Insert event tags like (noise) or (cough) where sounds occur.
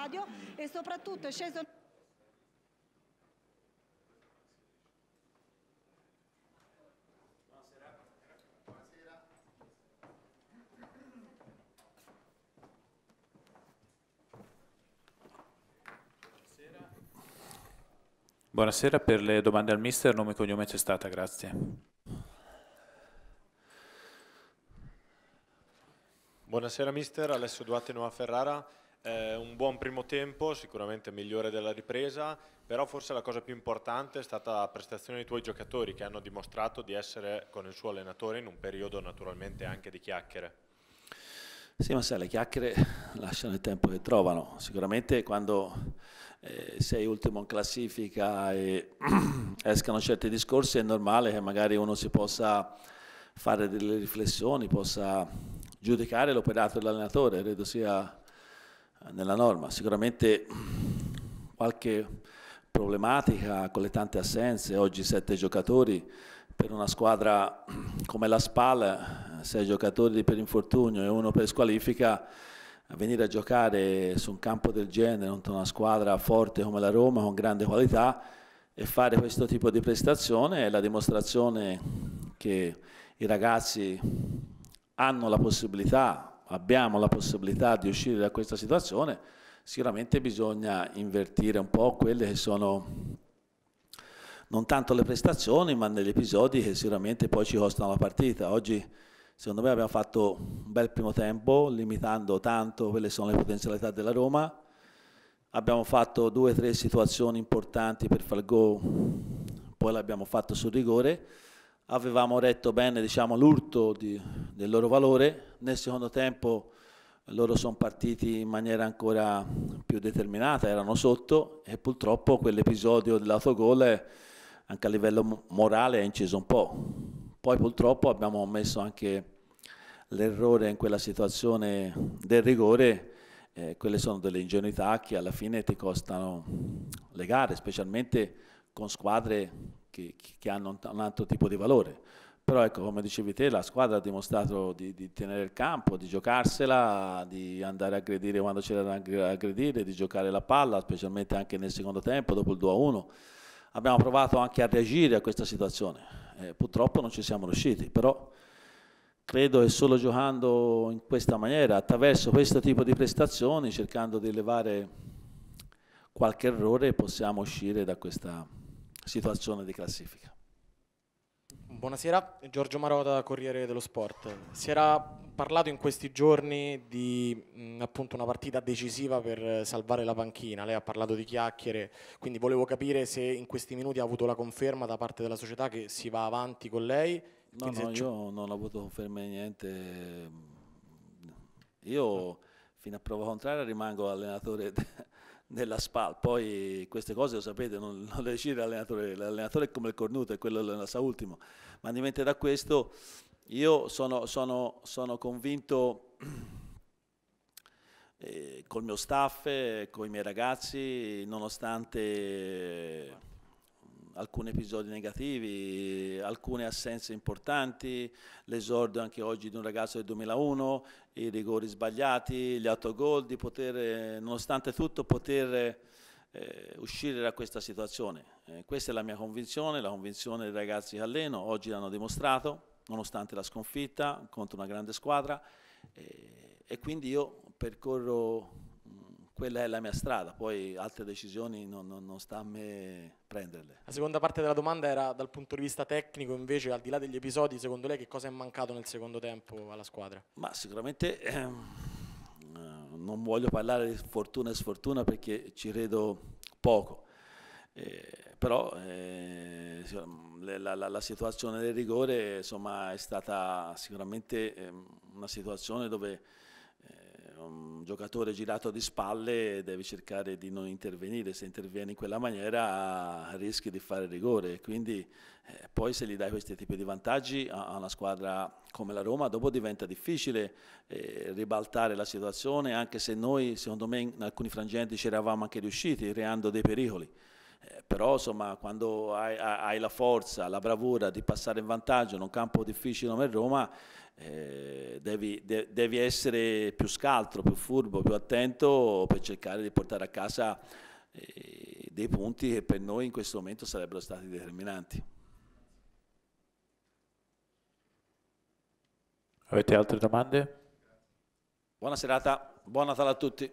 stadio e soprattutto è sceso Buonasera, per le domande al mister, nome e cognome c'è stata, grazie. Buonasera mister, Alessio Duarte Nuova Ferrara. Eh, un buon primo tempo, sicuramente migliore della ripresa, però forse la cosa più importante è stata la prestazione dei tuoi giocatori che hanno dimostrato di essere con il suo allenatore in un periodo naturalmente anche di chiacchiere. Sì, ma sai, le chiacchiere lasciano il tempo che trovano. Sicuramente quando eh, sei ultimo in classifica e (clears throat) escano certi discorsi è normale che magari uno si possa fare delle riflessioni, possa giudicare l'operato dell'allenatore, credo sia nella norma. Sicuramente qualche problematica con le tante assenze, oggi sette giocatori, per una squadra come la Spal, sei giocatori per infortunio e uno per squalifica, venire a giocare su un campo del genere contro una squadra forte come la Roma, con grande qualità, e fare questo tipo di prestazione è la dimostrazione che i ragazzi hanno la possibilità, abbiamo la possibilità di uscire da questa situazione, sicuramente bisogna invertire un po' quelle che sono non tanto le prestazioni, ma negli episodi che sicuramente poi ci costano la partita. Oggi secondo me abbiamo fatto un bel primo tempo, limitando tanto quelle che sono le potenzialità della Roma. Abbiamo fatto due o tre situazioni importanti per far gol, poi l'abbiamo fatto sul rigore avevamo retto bene diciamo, l'urto di, del loro valore, nel secondo tempo loro sono partiti in maniera ancora più determinata, erano sotto e purtroppo quell'episodio dell'autogol anche a livello morale ha inciso un po'. Poi purtroppo abbiamo messo anche l'errore in quella situazione del rigore, eh, quelle sono delle ingenuità che alla fine ti costano le gare, specialmente con squadre che, che hanno un altro tipo di valore però ecco, come dicevi te, la squadra ha dimostrato di, di, tenere il campo, di giocarsela, di andare a aggredire quando c'era da aggredire, di giocare la palla, specialmente anche nel secondo tempo, dopo il 2-1. Abbiamo provato anche a reagire a questa situazione, eh, purtroppo non ci siamo riusciti, però credo che solo giocando in questa maniera, attraverso questo tipo di prestazioni, cercando di levare qualche errore, possiamo uscire da questa situazione situazione di classifica. Buonasera, Giorgio Marota, Corriere dello Sport. Si era parlato in questi giorni di mh, appunto una partita decisiva per salvare la panchina, lei ha parlato di chiacchiere, quindi volevo capire se in questi minuti ha avuto la conferma da parte della società che si va avanti con lei. No, no, io non ho avuto conferma conferme niente. Io fino a prova contraria rimango allenatore nella SPAL. Poi queste cose lo sapete, non, (laughs) non le decide l'allenatore, l'allenatore è come il cornuto, è quello la sa ultimo. Ma diventa da questo, io sono, sono, sono convinto eh, col mio staff, eh, con i miei ragazzi, nonostante alcuni episodi negativi, alcune assenze importanti, l'esordio anche oggi di un ragazzo del 2001, i rigori sbagliati, gli autogol, di poter, nonostante tutto, poter eh, uscire da questa situazione. Eh, questa è la mia convinzione, la convinzione dei ragazzi di alleno, oggi l'hanno dimostrato, nonostante la sconfitta contro una grande squadra, eh, e quindi io percorro quella è la mia strada, poi altre decisioni non, non, non, sta a me prenderle. La seconda parte della domanda era dal punto di vista tecnico, invece al di là degli episodi, secondo lei che cosa è mancato nel secondo tempo alla squadra? Ma sicuramente ehm, eh, non voglio parlare di fortuna e sfortuna perché ci credo poco, eh, però eh, la, la, la, situazione del rigore insomma, è stata sicuramente ehm, una situazione dove un giocatore girato di spalle deve cercare di non intervenire, se interviene in quella maniera rischi di fare rigore, quindi eh, poi se gli dai questi tipi di vantaggi a, a una squadra come la Roma dopo diventa difficile eh, ribaltare la situazione anche se noi secondo me in alcuni frangenti ci eravamo anche riusciti creando dei pericoli eh, però insomma quando hai, hai, la forza, la bravura di passare in vantaggio in un campo difficile come Roma, eh, devi, de, devi, essere più scaltro, più furbo, più attento per cercare di portare a casa eh, dei punti che per noi in questo momento sarebbero stati determinanti. Avete altre domande? Buona serata, buon Natale a tutti.